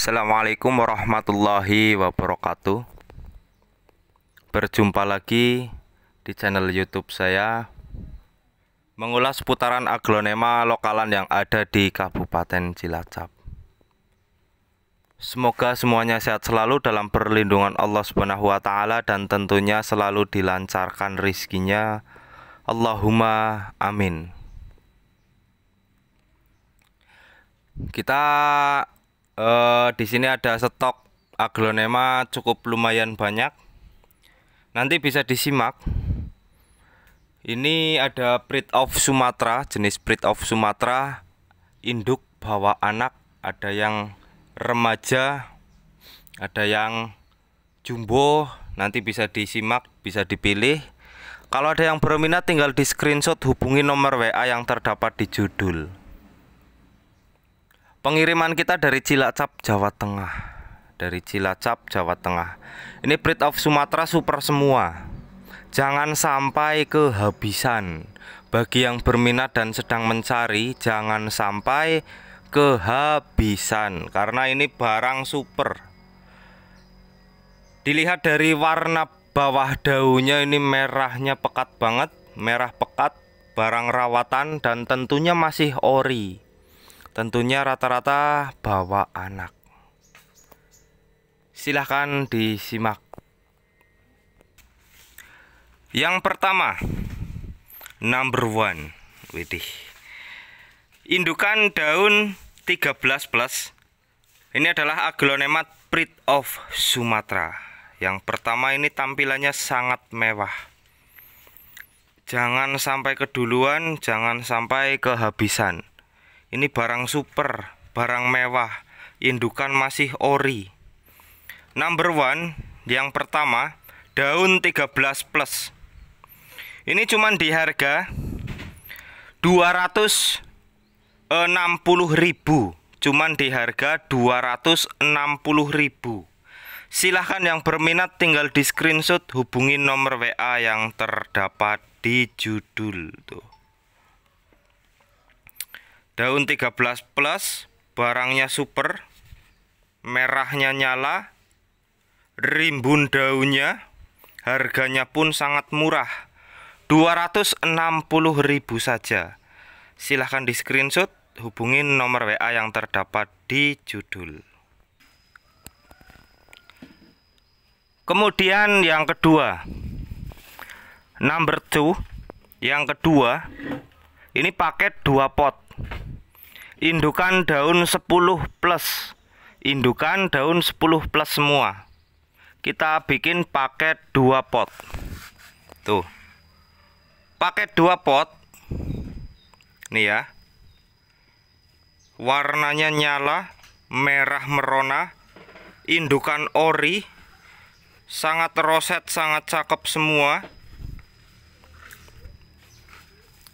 Assalamualaikum warahmatullahi wabarakatuh Berjumpa lagi di channel youtube saya Mengulas putaran aglonema lokalan yang ada di Kabupaten Cilacap Semoga semuanya sehat selalu dalam perlindungan Allah Subhanahu wa taala dan tentunya selalu dilancarkan rizkinya Allahumma amin Kita Eh, di sini ada stok aglonema cukup lumayan banyak nanti bisa disimak ini ada breed of Sumatra, jenis breed of Sumatra induk bawa anak ada yang remaja ada yang jumbo nanti bisa disimak bisa dipilih kalau ada yang berminat tinggal di screenshot hubungi nomor WA yang terdapat di judul Pengiriman kita dari Cilacap, Jawa Tengah. Dari Cilacap, Jawa Tengah. Ini breed of Sumatera super semua. Jangan sampai kehabisan. Bagi yang berminat dan sedang mencari, jangan sampai kehabisan karena ini barang super. Dilihat dari warna bawah daunnya ini merahnya pekat banget, merah pekat, barang rawatan dan tentunya masih ori. Tentunya rata-rata bawa anak. Silahkan disimak. Yang pertama, number one, widih. Indukan daun 13 plus. Ini adalah aglonema breed of Sumatera. Yang pertama ini tampilannya sangat mewah. Jangan sampai keduluan, jangan sampai kehabisan ini barang super barang mewah indukan masih ori number one yang pertama daun 13 plus ini cuman di harga 260.000 cuman di harga 260.000 silahkan yang berminat tinggal di screenshot hubungi nomor WA yang terdapat di judul tuh daun 13 plus barangnya super merahnya nyala rimbun daunnya harganya pun sangat murah ribu saja silahkan di screenshot hubungin nomor WA yang terdapat di judul kemudian yang kedua number two yang kedua ini paket dua pot indukan daun 10 plus indukan daun 10 plus semua kita bikin paket dua pot tuh paket dua pot nih ya warnanya nyala merah merona indukan ori sangat roset sangat cakep semua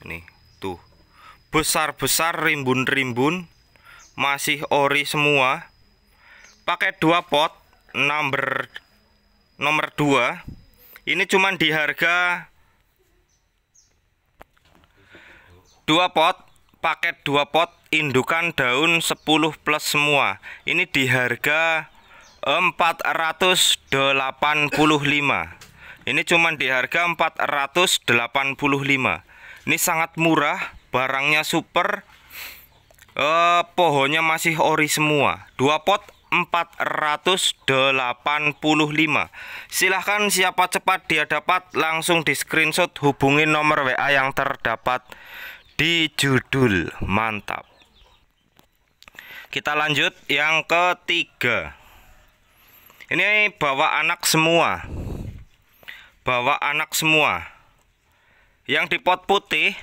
nih besar-besar rimbun-rimbun masih ori semua pakai dua pot number nomor 2 ini cuman di harga dua pot paket dua pot indukan daun 10 plus semua ini di harga 485 ini cuman di harga 485 ini sangat murah barangnya super eh, pohonnya masih ori semua dua pot 485 silahkan siapa cepat dia dapat langsung di screenshot hubungi nomor WA yang terdapat di judul mantap kita lanjut yang ketiga ini bawa anak semua bawa anak semua yang di pot putih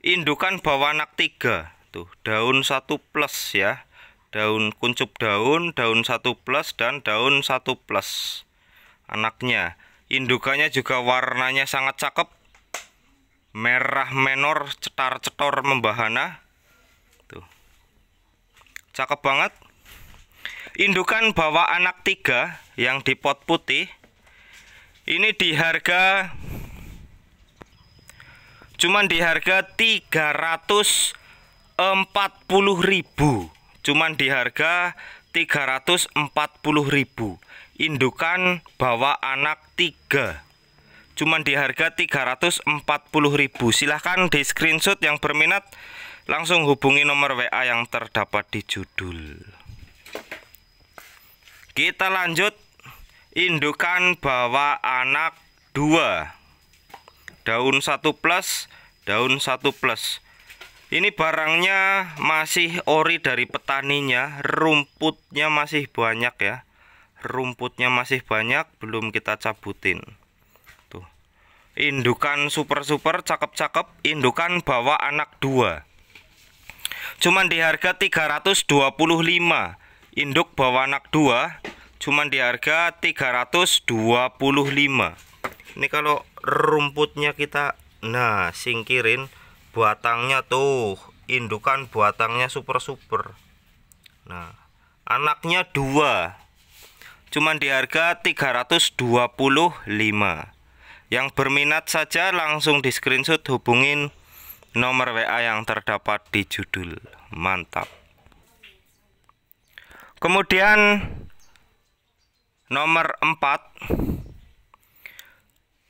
indukan bawah anak tiga tuh daun satu plus ya daun kuncup daun daun satu plus dan daun satu plus anaknya indukannya juga warnanya sangat cakep merah menor cetar-cetor membahana tuh cakep banget indukan bawa anak tiga yang di pot putih ini di harga cuman di harga 340.000 cuman di harga 340.000 indukan bawa anak 3 cuman di harga 340.000 silahkan di screenshot yang berminat langsung hubungi nomor WA yang terdapat di judul kita lanjut indukan bawa anak 2 daun satu plus daun satu plus ini barangnya masih ori dari petaninya rumputnya masih banyak ya rumputnya masih banyak belum kita cabutin tuh indukan super-super cakep-cakep indukan bawa anak dua cuman di harga 325 induk bawa anak dua cuman di harga 325 ini kalau rumputnya kita nah singkirin buatangnya tuh indukan buatangnya super super nah anaknya dua cuman di harga 325 yang berminat saja langsung di screenshot hubungin nomor WA yang terdapat di judul mantap kemudian nomor 4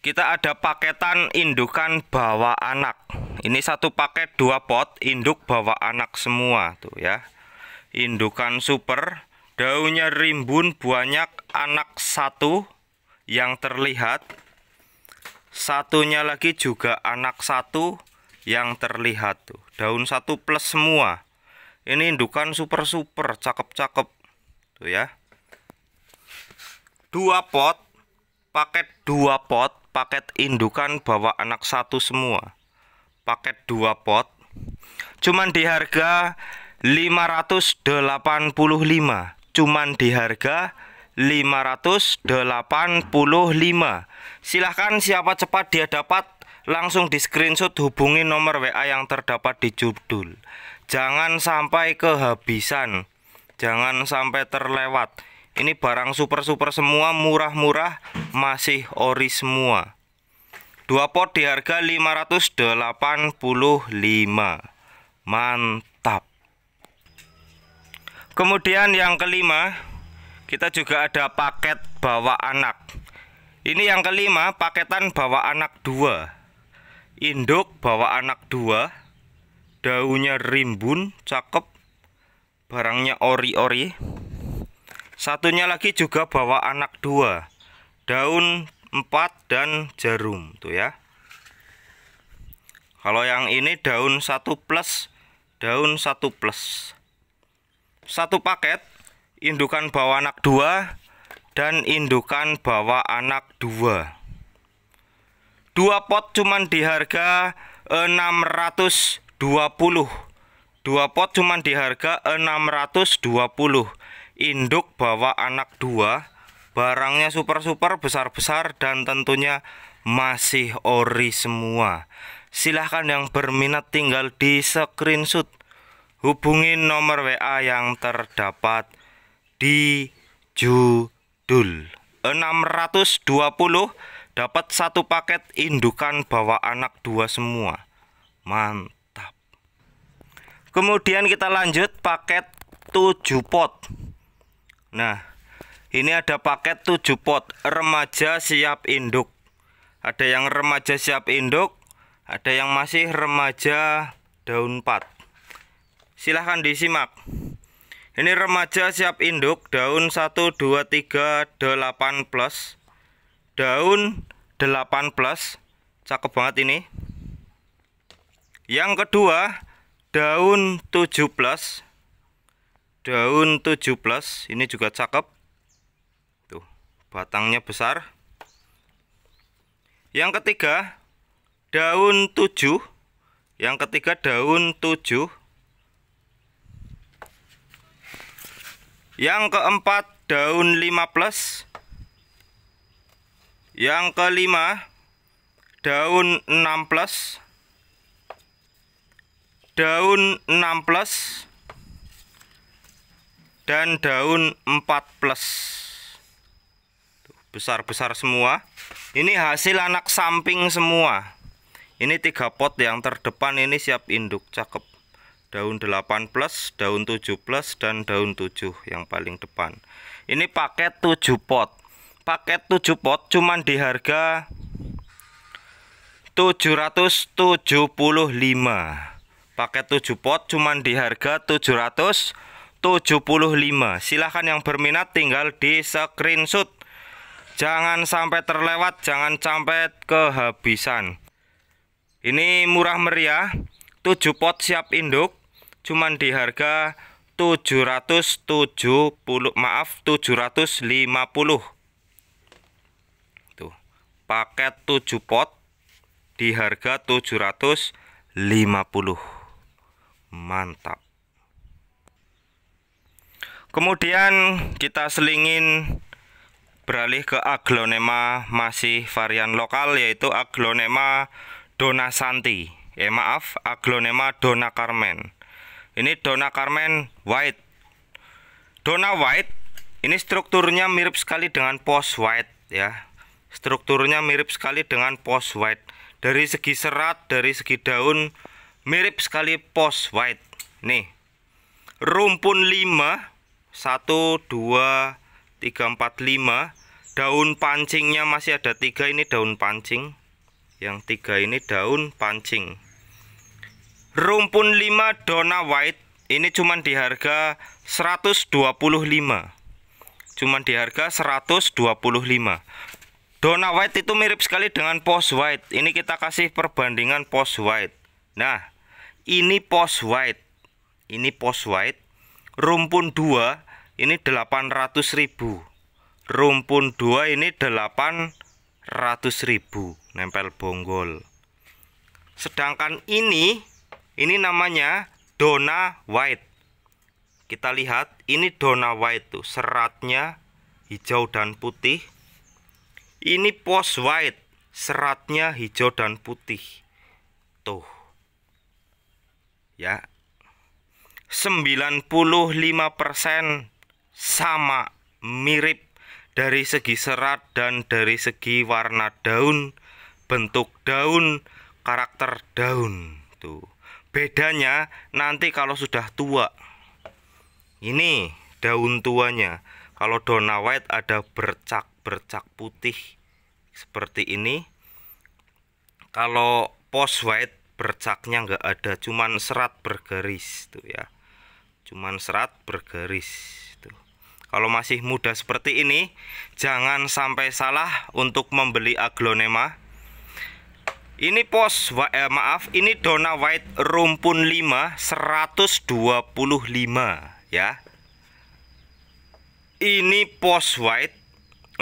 kita ada paketan indukan bawa anak ini satu paket dua pot induk bawa anak semua tuh ya indukan super daunnya rimbun banyak anak satu yang terlihat satunya lagi juga anak satu yang terlihat tuh daun satu plus semua ini indukan super super cakep cakep tuh ya dua pot paket dua pot paket indukan bawa anak satu semua paket dua pot cuman di harga 585 cuman di harga 585 silahkan siapa cepat dia dapat langsung di screenshot hubungi nomor WA yang terdapat di judul jangan sampai kehabisan jangan sampai terlewat ini barang super-super semua, murah-murah, masih ori semua. dua pot di harga 585. Mantap. Kemudian yang kelima, kita juga ada paket bawa anak. Ini yang kelima, paketan bawa anak dua Induk bawa anak dua Daunnya rimbun, cakep. Barangnya ori-ori. Satunya lagi juga bawa anak dua, daun empat dan jarum tuh ya. Kalau yang ini daun 1 plus, daun 1 plus. Satu paket indukan bawa anak dua dan indukan bawa anak dua. Dua pot cuman di harga 620. Dua pot cuman di harga 620 induk bawa anak dua barangnya super-super besar-besar dan tentunya masih ori semua silahkan yang berminat tinggal di screenshot hubungi nomor WA yang terdapat di judul 620 dapat satu paket indukan bawa anak dua semua mantap kemudian kita lanjut paket 7 pot Nah, ini ada paket 7 pot remaja siap induk. Ada yang remaja siap induk, ada yang masih remaja daun 4. Silahkan disimak. Ini remaja siap induk daun 1 2 3 8 plus. Daun 8 plus. Cakep banget ini. Yang kedua, daun 7 plus daun 7 plus ini juga cakep tuh batangnya besar yang ketiga daun 7 yang ketiga daun 7 yang keempat daun 5 plus yang kelima daun 6 plus daun 6 plus dan daun 4 plus besar-besar semua ini hasil anak samping semua ini tiga pot yang terdepan ini siap induk cakep daun 8 plus daun 7 plus dan daun 7 yang paling depan ini paket 7 pot paket 7 pot cuman di harga 775 paket 7 pot cuman di harga 775 75. Silahkan yang berminat tinggal di screenshot. Jangan sampai terlewat, jangan sampai kehabisan. Ini murah meriah, 7 pot siap induk, cuman di harga 770 maaf 750 tuh paket 7 pot di harga 750 mantap Kemudian kita selingin beralih ke aglonema masih varian lokal yaitu aglonema dona santi eh, maaf, aglonema dona carmen. Ini dona carmen white. Dona white ini strukturnya mirip sekali dengan post white ya. Strukturnya mirip sekali dengan post white. Dari segi serat, dari segi daun mirip sekali post white. Nih. Rumpun 5 1, 2, 3, 4, 5 daun pancingnya masih ada 3 ini daun pancing yang 3 ini daun pancing rumpun 5 dona white ini cuman di harga 125 cuman di harga 125 dona white itu mirip sekali dengan post white ini kita kasih perbandingan post white nah ini post white ini post white rumpun 2 ini ratus ribu rumpun 2 ini ratus ribu nempel bonggol sedangkan ini ini namanya dona white kita lihat ini dona white tuh seratnya hijau dan putih ini post white seratnya hijau dan putih tuh ya 95% sama mirip dari segi serat dan dari segi warna daun, bentuk daun, karakter daun. Tuh. Bedanya nanti kalau sudah tua. Ini daun tuanya. Kalau dona white ada bercak-bercak putih seperti ini. Kalau post white bercaknya nggak ada, cuman serat bergaris tuh ya cuman serat bergaris tuh. Gitu. kalau masih muda seperti ini jangan sampai salah untuk membeli aglonema ini pos eh, maaf ini dona white rumpun 5 125 ya ini pos white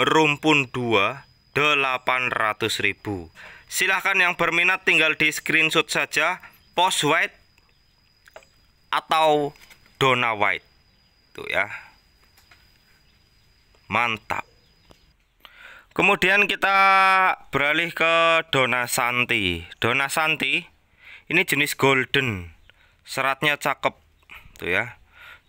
rumpun 2 800.000 silahkan yang berminat tinggal di screenshot saja pos white atau Dona White tuh ya mantap kemudian kita beralih ke Dona Santi Dona Santi ini jenis golden seratnya cakep tuh ya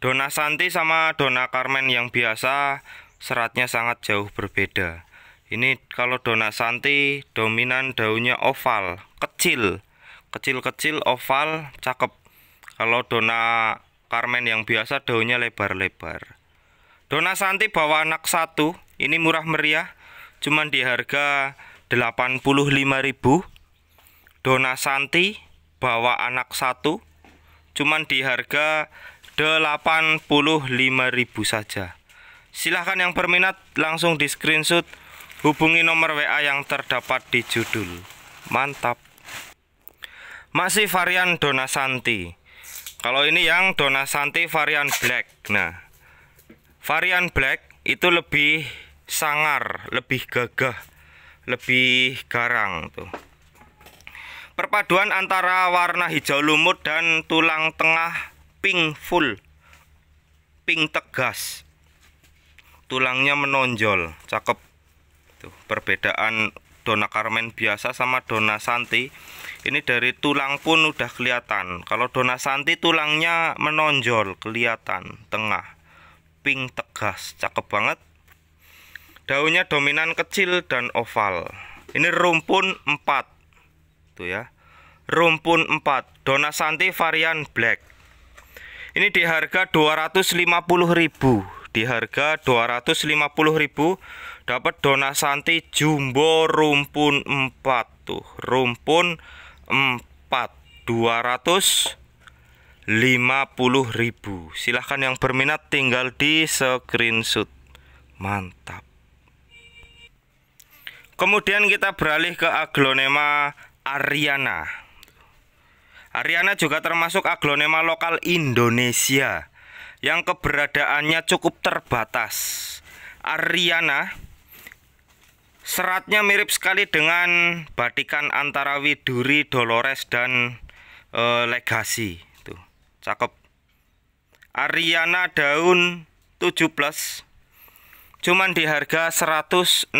Dona Santi sama Dona Carmen yang biasa seratnya sangat jauh berbeda ini kalau Dona Santi dominan daunnya oval kecil kecil-kecil oval cakep kalau Dona Karmen yang biasa daunnya lebar-lebar. Dona Santi bawa anak satu, ini murah meriah, cuman di harga 85.000. Dona Santi bawa anak satu, cuman di harga 85.000 saja. Silahkan yang berminat langsung di screenshot hubungi nomor WA yang terdapat di judul. Mantap. Masih varian Dona Santi. Kalau ini yang Dona Santi varian black. Nah, varian black itu lebih sangar, lebih gagah, lebih garang tuh. Perpaduan antara warna hijau lumut dan tulang tengah pink full. Pink tegas. Tulangnya menonjol, cakep. Tuh, perbedaan Dona Carmen biasa sama Dona Santi ini dari tulang pun udah kelihatan kalau Dona Santi tulangnya menonjol kelihatan tengah pink tegas cakep banget daunnya dominan kecil dan oval ini rumpun 4 tuh ya rumpun 4 Santi varian black ini di harga 250.000 di harga 250.000 dapat Dona Santi jumbo rumpun 4 tuh rumpun empat dua ratus ribu silahkan yang berminat tinggal di screenshot mantap kemudian kita beralih ke aglonema Ariana Ariana juga termasuk aglonema lokal Indonesia yang keberadaannya cukup terbatas Ariana Seratnya mirip sekali dengan batikan antara Widuri, Dolores dan e, eh, Legasi. Tuh, cakep. Ariana daun 17 cuman di harga 165.000.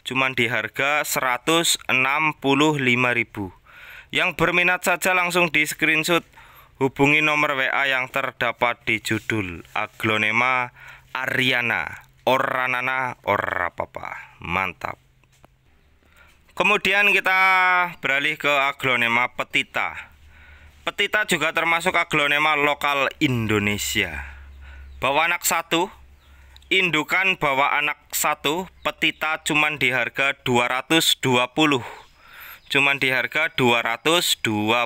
Cuman di harga 165.000. Yang berminat saja langsung di screenshot hubungi nomor WA yang terdapat di judul Aglonema Ariana ora nana ora papa mantap kemudian kita beralih ke aglonema petita petita juga termasuk aglonema lokal Indonesia bawa anak satu indukan bawa anak satu petita cuman di harga 220 cuman di harga 220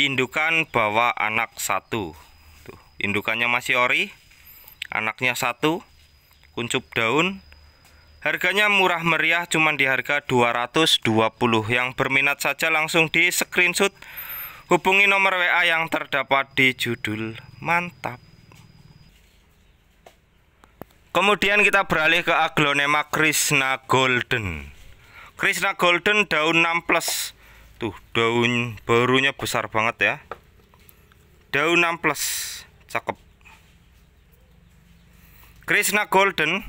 indukan bawa anak satu Tuh, indukannya masih ori anaknya satu kuncup daun Harganya murah meriah cuman di harga 220 Yang berminat saja langsung di screenshot Hubungi nomor WA yang terdapat di judul Mantap Kemudian kita beralih ke aglonema Krishna Golden Krishna Golden daun 6 plus Tuh daun barunya besar banget ya Daun 6 plus Cakep Krishna Golden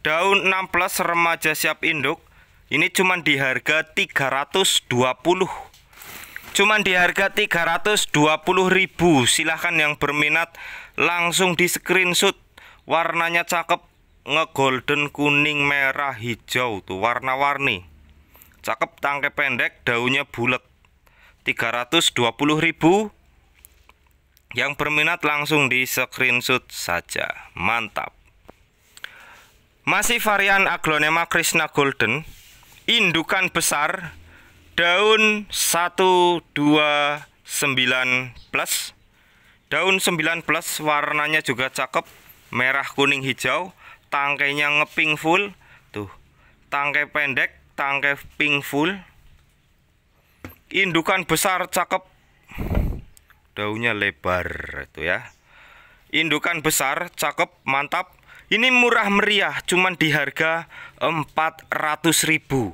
daun 6 plus remaja siap induk ini cuman di harga 320 cuman di harga ribu. silahkan yang berminat langsung di screenshot warnanya cakep ngegolden kuning merah hijau tuh warna-warni cakep tangkai pendek daunnya bulat ribu. yang berminat langsung di screenshot saja mantap masih varian aglonema Krishna Golden, indukan besar, daun 129 plus. Daun 9 plus warnanya juga cakep, merah, kuning, hijau, tangkainya ngeping full. Tuh, tangkai pendek, tangkai pink full. Indukan besar cakep. Daunnya lebar itu ya. Indukan besar, cakep, mantap ini murah meriah, cuman di harga 400.000. ribu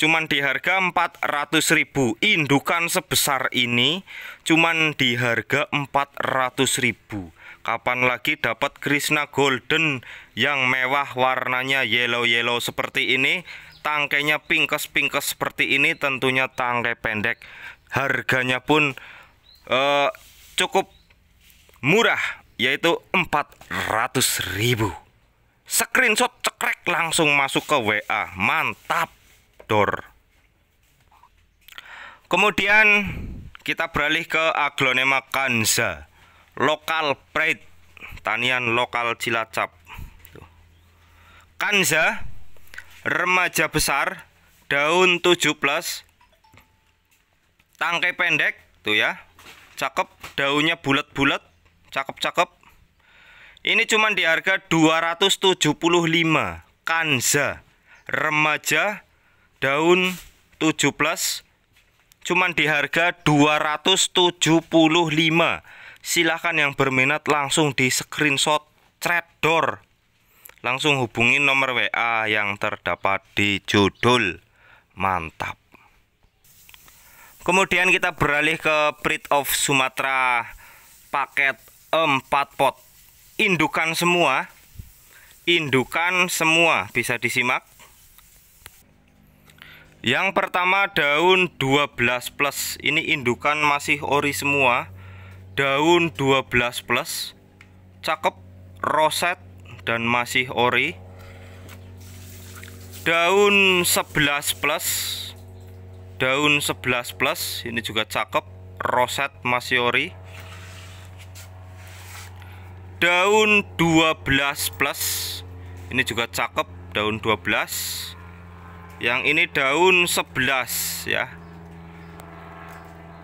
cuman di harga 400.000 indukan sebesar ini cuman di harga 400.000 kapan lagi dapat Krishna Golden yang mewah warnanya yellow-yellow seperti ini tangkainya pingkes-pingkes seperti ini tentunya tangkai pendek harganya pun uh, cukup murah yaitu 400 ribu screenshot cekrek langsung masuk ke WA mantap dor kemudian kita beralih ke aglonema kanza lokal pride tanian lokal cilacap kanza remaja besar daun 7 plus tangkai pendek tuh ya cakep daunnya bulat-bulat cakep-cakep ini cuma di harga 275 kanza remaja daun 17 cuman di harga 275 silahkan yang berminat langsung di screenshot trader. langsung hubungi nomor WA yang terdapat di judul mantap kemudian kita beralih ke print of Sumatera paket 4 pot indukan semua indukan semua bisa disimak yang pertama daun 12 plus ini indukan masih ori semua daun 12 plus cakep roset dan masih ori daun 11 plus daun 11 plus ini juga cakep roset masih ori daun 12 plus ini juga cakep daun 12 yang ini daun 11 ya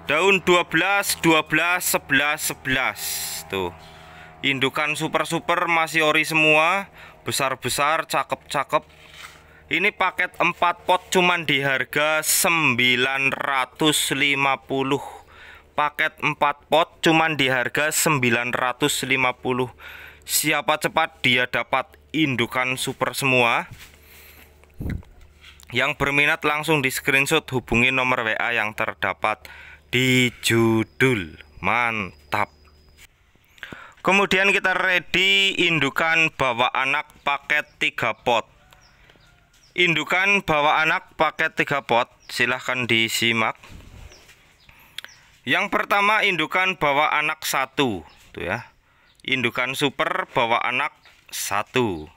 daun 12 12 11 11 tuh indukan super-super masih ori semua besar-besar cakep-cakep ini paket 4 pot cuman di harga 950 paket 4 pot cuman di harga 950 siapa cepat dia dapat indukan super semua yang berminat langsung di screenshot hubungi nomor WA yang terdapat di judul mantap kemudian kita ready indukan bawa anak paket 3 pot indukan bawa anak paket 3 pot silahkan disimak yang pertama indukan bawa anak satu, tuh ya. Indukan super bawa anak satu.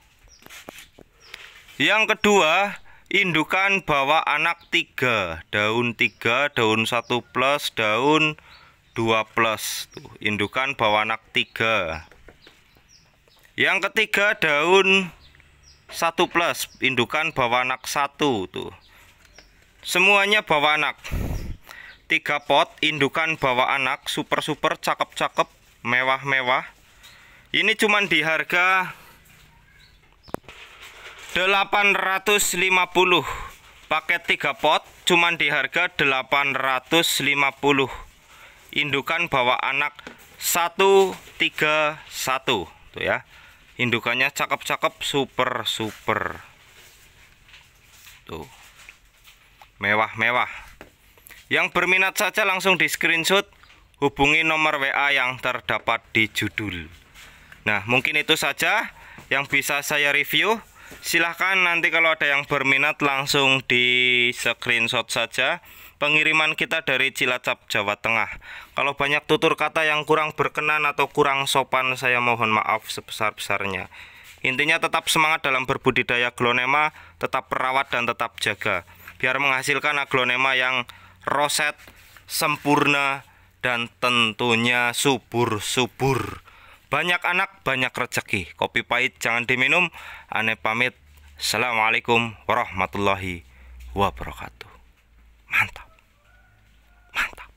Yang kedua indukan bawa anak tiga, daun tiga, daun satu plus, daun dua plus, tuh. Indukan bawa anak tiga. Yang ketiga daun satu plus, indukan bawa anak satu, tuh. Semuanya bawa anak tiga pot indukan bawa anak super-super cakep-cakep mewah-mewah ini cuman di harga 850 paket tiga pot cuman di harga 850 indukan bawa anak 131 tuh ya indukannya cakep-cakep super-super tuh mewah-mewah yang berminat saja langsung di screenshot hubungi nomor WA yang terdapat di judul. Nah, mungkin itu saja yang bisa saya review. Silahkan nanti kalau ada yang berminat langsung di screenshot saja pengiriman kita dari Cilacap, Jawa Tengah. Kalau banyak tutur kata yang kurang berkenan atau kurang sopan, saya mohon maaf sebesar-besarnya. Intinya tetap semangat dalam berbudidaya glonema, tetap perawat dan tetap jaga, biar menghasilkan aglonema yang roset, sempurna, dan tentunya subur-subur. Banyak anak, banyak rezeki. Kopi pahit jangan diminum. aneh pamit. Assalamualaikum warahmatullahi wabarakatuh. Mantap. Mantap.